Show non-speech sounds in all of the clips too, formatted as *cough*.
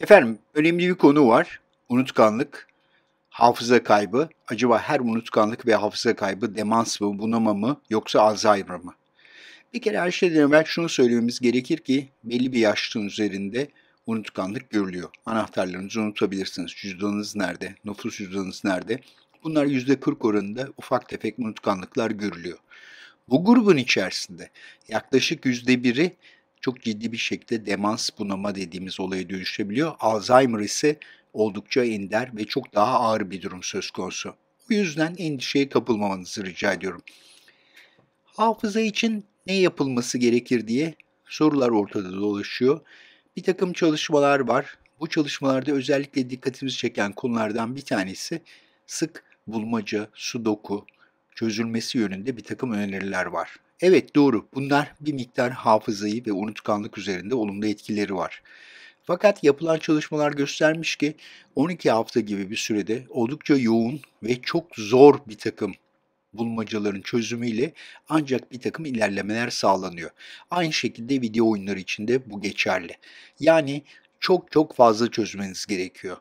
Efendim önemli bir konu var. Unutkanlık, hafıza kaybı. Acaba her unutkanlık ve hafıza kaybı demans mı, bunama mı yoksa Alzheimer mı? Bir kere her şeyden evvel şunu söylememiz gerekir ki belli bir yaşın üzerinde unutkanlık görülüyor. Anahtarlarınızı unutabilirsiniz. Cüzdanınız nerede? Nüfus cüzdanınız nerede? Bunlar %40 oranında ufak tefek unutkanlıklar görülüyor. Bu grubun içerisinde yaklaşık %1'i çok ciddi bir şekilde demans bunama dediğimiz olaya dönüşebiliyor. Alzheimer ise oldukça ender ve çok daha ağır bir durum söz konusu. O yüzden endişeye kapılmamanızı rica ediyorum. Hafıza için ne yapılması gerekir diye sorular ortada dolaşıyor. Bir takım çalışmalar var. Bu çalışmalarda özellikle dikkatimizi çeken konulardan bir tanesi sık bulmaca, sudoku çözülmesi yönünde bir takım öneriler var. Evet doğru bunlar bir miktar hafızayı ve unutkanlık üzerinde olumlu etkileri var. Fakat yapılan çalışmalar göstermiş ki 12 hafta gibi bir sürede oldukça yoğun ve çok zor bir takım bulmacaların çözümüyle ancak bir takım ilerlemeler sağlanıyor. Aynı şekilde video oyunları için de bu geçerli. Yani çok çok fazla çözmeniz gerekiyor.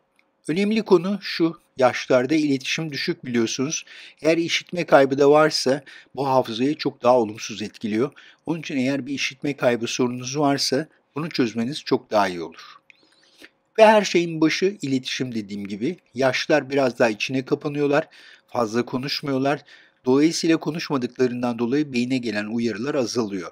Önemli konu şu, yaşlarda iletişim düşük biliyorsunuz. Eğer işitme kaybı da varsa bu hafızayı çok daha olumsuz etkiliyor. Onun için eğer bir işitme kaybı sorununuz varsa bunu çözmeniz çok daha iyi olur. Ve her şeyin başı iletişim dediğim gibi. Yaşlılar biraz daha içine kapanıyorlar, fazla konuşmuyorlar. Dolayısıyla konuşmadıklarından dolayı beyine gelen uyarılar azalıyor.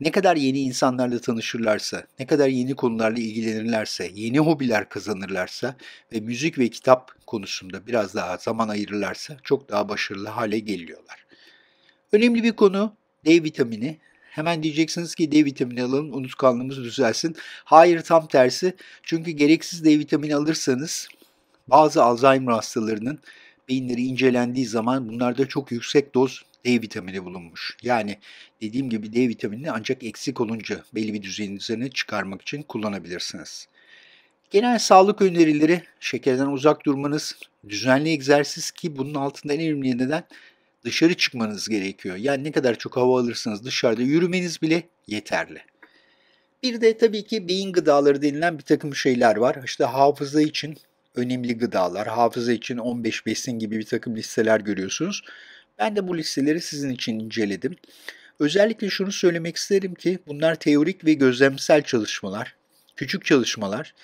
Ne kadar yeni insanlarla tanışırlarsa, ne kadar yeni konularla ilgilenirlerse, yeni hobiler kazanırlarsa ve müzik ve kitap konusunda biraz daha zaman ayırırlarsa çok daha başarılı hale geliyorlar. Önemli bir konu D vitamini. Hemen diyeceksiniz ki D vitamini alalım unutkanlığımız düzelsin. Hayır tam tersi. Çünkü gereksiz D vitamini alırsanız bazı Alzheimer hastalarının beyinleri incelendiği zaman bunlarda çok yüksek doz D vitamini bulunmuş. Yani dediğim gibi D vitaminini ancak eksik olunca belli bir düzeyin üzerine çıkarmak için kullanabilirsiniz. Genel sağlık önerileri şekerden uzak durmanız, düzenli egzersiz ki bunun altında en önemli neden dışarı çıkmanız gerekiyor. Yani ne kadar çok hava alırsanız dışarıda yürümeniz bile yeterli. Bir de tabii ki beyin gıdaları denilen bir takım şeyler var. İşte hafıza için önemli gıdalar, hafıza için 15 besin gibi bir takım listeler görüyorsunuz. Ben de bu listeleri sizin için inceledim. Özellikle şunu söylemek isterim ki bunlar teorik ve gözlemsel çalışmalar, küçük çalışmalar.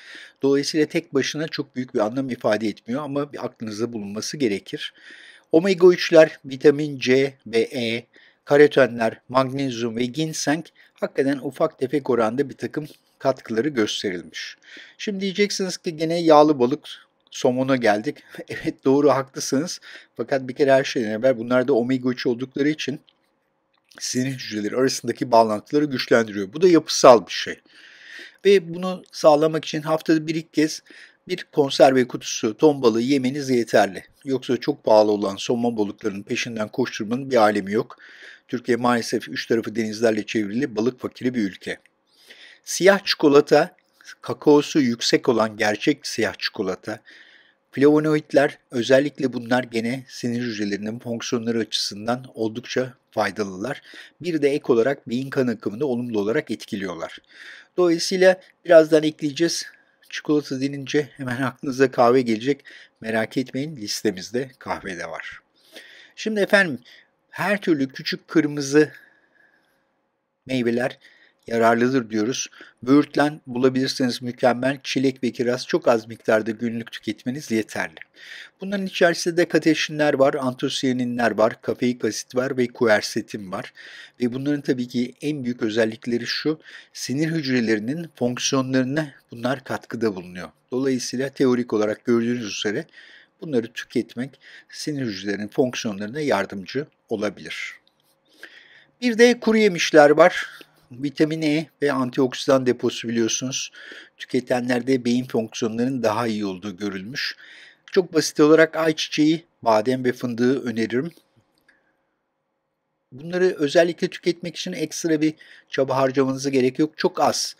Dolayısıyla tek başına çok büyük bir anlam ifade etmiyor ama bir aklınızda bulunması gerekir. Omega 3'ler, vitamin C ve E, karotenler, magnezyum ve ginseng hakikaten ufak tefek oranda bir takım katkıları gösterilmiş. Şimdi diyeceksiniz ki gene yağlı balık somona geldik. *laughs* evet doğru haklısınız. Fakat bir kere her şeyden evvel bunlar da omega 3 oldukları için sinir hücreleri arasındaki bağlantıları güçlendiriyor. Bu da yapısal bir şey. Ve bunu sağlamak için haftada bir ilk kez bir konserve kutusu ton balığı yemeniz yeterli. Yoksa çok pahalı olan somon balıklarının peşinden koşturmanın bir alemi yok. Türkiye maalesef üç tarafı denizlerle çevrili balık fakiri bir ülke. Siyah çikolata kakaosu yüksek olan gerçek siyah çikolata, flavonoidler özellikle bunlar gene sinir hücrelerinin fonksiyonları açısından oldukça faydalılar. Bir de ek olarak beyin kan akımını olumlu olarak etkiliyorlar. Dolayısıyla birazdan ekleyeceğiz. Çikolata denince hemen aklınıza kahve gelecek. Merak etmeyin listemizde kahve de var. Şimdi efendim her türlü küçük kırmızı meyveler yararlıdır diyoruz. Böğürtlen bulabilirseniz mükemmel, çilek ve kiraz çok az miktarda günlük tüketmeniz yeterli. Bunların içerisinde de kateşinler var, antosiyaninler var, kafeik asit var ve kuersetin var. Ve bunların tabii ki en büyük özellikleri şu, sinir hücrelerinin fonksiyonlarına bunlar katkıda bulunuyor. Dolayısıyla teorik olarak gördüğünüz üzere bunları tüketmek sinir hücrelerinin fonksiyonlarına yardımcı olabilir. Bir de kuru yemişler var. Vitamin E ve antioksidan deposu biliyorsunuz tüketenlerde beyin fonksiyonlarının daha iyi olduğu görülmüş. Çok basit olarak ayçiçeği, badem ve fındığı öneririm. Bunları özellikle tüketmek için ekstra bir çaba harcamanıza gerek yok. Çok az.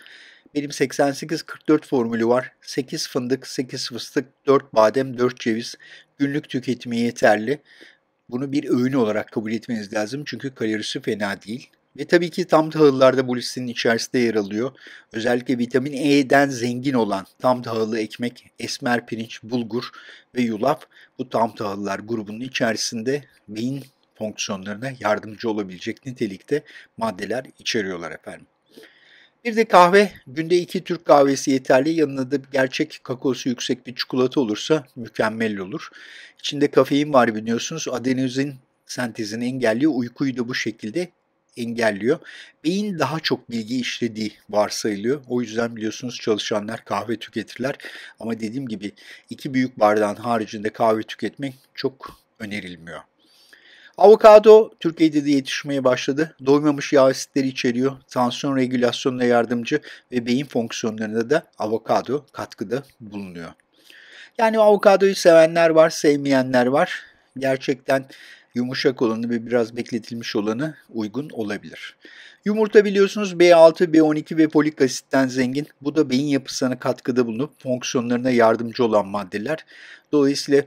Benim 88-44 formülü var. 8 fındık, 8 fıstık, 4 badem, 4 ceviz günlük tüketimi yeterli. Bunu bir öğün olarak kabul etmeniz lazım çünkü kalorisi fena değil. Ve tabii ki tam tahıllarda bu listenin içerisinde yer alıyor. Özellikle vitamin E'den zengin olan tam tahıllı ekmek, esmer pirinç, bulgur ve yulaf bu tam tahıllar grubunun içerisinde beyin fonksiyonlarına yardımcı olabilecek nitelikte maddeler içeriyorlar efendim. Bir de kahve. Günde iki Türk kahvesi yeterli. Yanına da gerçek kakaosu yüksek bir çikolata olursa mükemmel olur. İçinde kafein var biliyorsunuz. Adenozin sentezini engelliyor. Uykuyu da bu şekilde engelliyor. Beyin daha çok bilgi işlediği varsayılıyor. O yüzden biliyorsunuz çalışanlar kahve tüketirler. Ama dediğim gibi iki büyük bardağın haricinde kahve tüketmek çok önerilmiyor. Avokado Türkiye'de de yetişmeye başladı. Doymamış yağ asitleri içeriyor. Tansiyon regülasyonuna yardımcı ve beyin fonksiyonlarında da avokado katkıda bulunuyor. Yani avokadoyu sevenler var, sevmeyenler var. Gerçekten yumuşak olanı ve biraz bekletilmiş olanı uygun olabilir. Yumurta biliyorsunuz B6, B12 ve folik asitten zengin. Bu da beyin yapısına katkıda bulunup fonksiyonlarına yardımcı olan maddeler. Dolayısıyla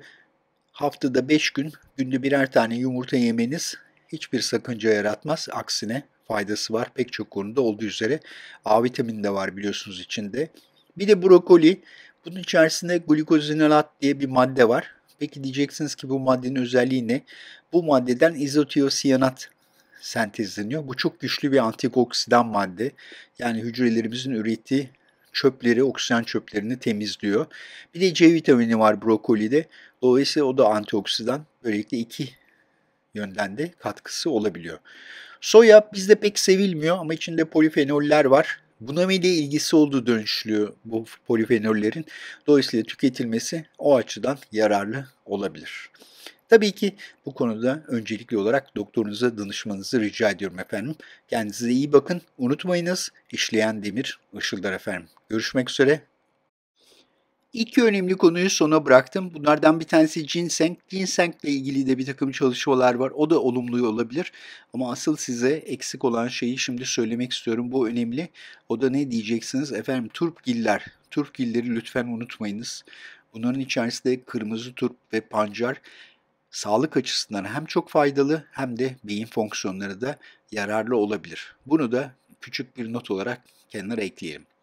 haftada 5 gün günde birer tane yumurta yemeniz hiçbir sakınca yaratmaz. Aksine faydası var pek çok konuda olduğu üzere. A vitamini de var biliyorsunuz içinde. Bir de brokoli. Bunun içerisinde glukozinolat diye bir madde var. Peki diyeceksiniz ki bu maddenin özelliği ne? Bu maddeden izotiyosiyanat sentezleniyor. Bu çok güçlü bir antioksidan madde. Yani hücrelerimizin ürettiği çöpleri, oksijen çöplerini temizliyor. Bir de C vitamini var brokolide. Dolayısıyla o da antioksidan. Böylelikle iki yönden de katkısı olabiliyor. Soya bizde pek sevilmiyor ama içinde polifenoller var. Bunama ile ilgisi olduğu dönüşülüyor bu polifenollerin. Dolayısıyla tüketilmesi o açıdan yararlı olabilir. Tabii ki bu konuda öncelikli olarak doktorunuza danışmanızı rica ediyorum efendim. Kendinize iyi bakın. Unutmayınız işleyen demir ışıldar efendim. Görüşmek üzere. İki önemli konuyu sona bıraktım. Bunlardan bir tanesi ginseng. Ginseng ile ilgili de bir takım çalışmalar var. O da olumlu olabilir. Ama asıl size eksik olan şeyi şimdi söylemek istiyorum. Bu önemli. O da ne diyeceksiniz? Efendim turpgiller. Turpgilleri lütfen unutmayınız. Bunların içerisinde kırmızı turp ve pancar sağlık açısından hem çok faydalı hem de beyin fonksiyonları da yararlı olabilir. Bunu da küçük bir not olarak kenara ekleyelim.